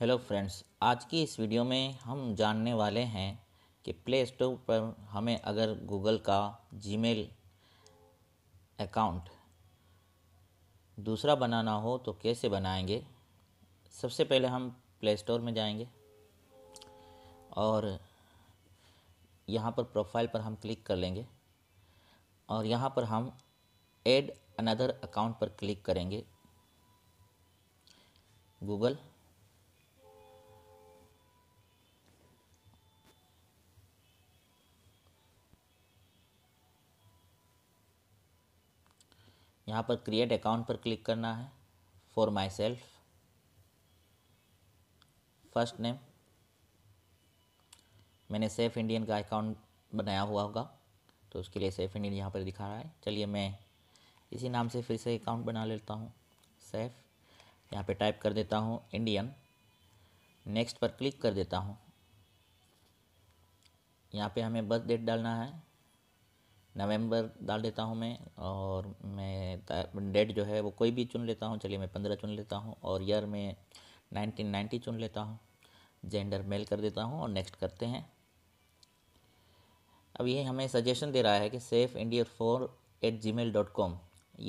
hello friends आज की इस वीडियो में हम जानने वाले हैं कि प्ले स्टोर पर हमें अगर गूगल का जीमेल अकाउंट दूसरा बनाना हो तो कैसे बनाएंगे सबसे पहले हम प्ले स्टोर में जाएंगे और यहाँ पर प्रोफाइल पर हम क्लिक कर लेंगे और यहाँ पर हम ऐड अनदर अकाउंट पर क्लिक करेंगे गूगल यहाँ पर क्रिएट अकाउंट पर क्लिक करना है for my self first name मैंने सेफ इंडियन का अकाउंट बनाया हुआ होगा तो उसके लिए सेफ इंडियन यहाँ पर दिखा रहा है चलिए मैं इसी नाम से फिर से अकाउंट बना लेता हूँ सेफ यहाँ पे टाइप कर देता हूँ इंडियन नेक्स्ट पर क्लिक कर देता हूँ यहाँ पे हमें बर्थ डेट डालना है नवंबर डाल देता हूँ मैं और मैं डेट जो है वो कोई भी चुन लेता हूँ चलिए मैं पंद्रह चुन लेता हूँ और ईयर में नाइनटीन नाइन्टी चुन लेता हूँ जेंडर मेल कर देता हूँ और नेक्स्ट करते हैं अब ये हमें सजेशन दे रहा है कि safe Indian four eight Gmail dot com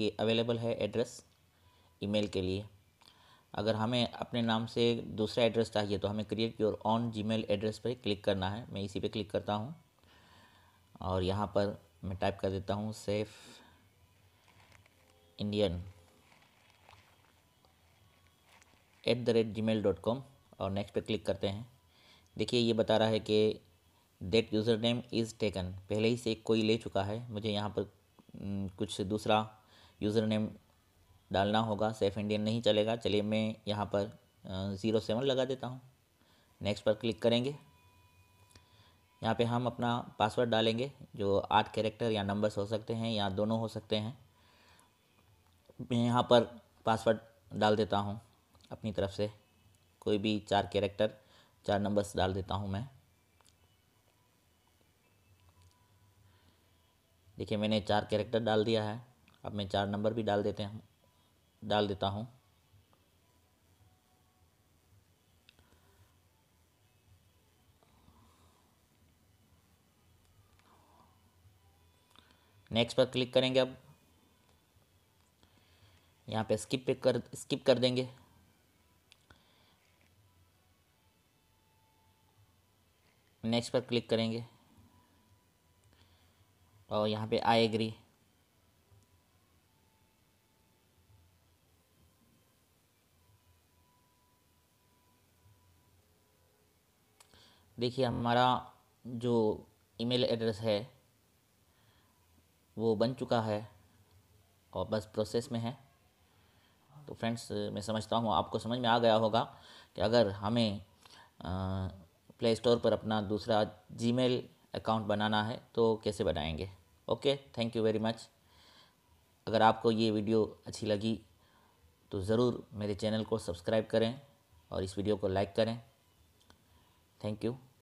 ये अवेलेबल है एड्रेस ईमेल के लिए अगर हमें अपने नाम से दूसरा एड्रेस चाहिए तो हमें create your own Gmail address पर क्लिक करना है मैं इसी पे क्लिक करता हूँ और यहाँ पर मैं टाइप कर देता हूँ safe Indian at the rate Gmail dot com और नेक्स्ट पे क्लिक करते हैं देखिए ये बता रहा है कि that user name is taken पहले ही से कोई ले चुका है मुझे यहाँ पर कुछ दूसरा यूज़र नेम डालना होगा सेफ इंडियन नहीं चलेगा चलिए मैं यहाँ पर ज़ीरो सेवन लगा देता हूँ नेक्स्ट पर क्लिक करेंगे यहाँ पे हम अपना पासवर्ड डालेंगे जो आठ कैरेक्टर या नंबर्स हो सकते हैं या दोनों हो सकते हैं मैं यहाँ पर पासवर्ड डाल देता हूँ अपनी तरफ से कोई भी चार कैरेक्टर चार नंबर्स डाल देता हूँ मैं देखिए मैंने चार कैरेक्टर डाल दिया है अब मैं चार नंबर भी डाल देते हैं डाल देता हूँ नेक्स्ट पर क्लिक करेंगे अब यहाँ पे स्किप पे कर स्किप कर देंगे नेक्स्ट पर क्लिक करेंगे और यहाँ पे आई एग्री देखिए हमारा जो ईमेल एड्रेस है वो बन चुका है और बस प्रोसेस में है तो फ्रेंड्स मैं समझता हूँ आपको समझ में आ गया होगा कि अगर हमें प्ले स्टोर पर अपना दूसरा जी अकाउंट बनाना है तो कैसे बनाएंगे okay thank you very much अगर आपको ये वीडियो अच्छी लगी तो ज़रूर मेरे चैनल को सब्सक्राइब करें और इस वीडियो को लाइक करें थैंक यू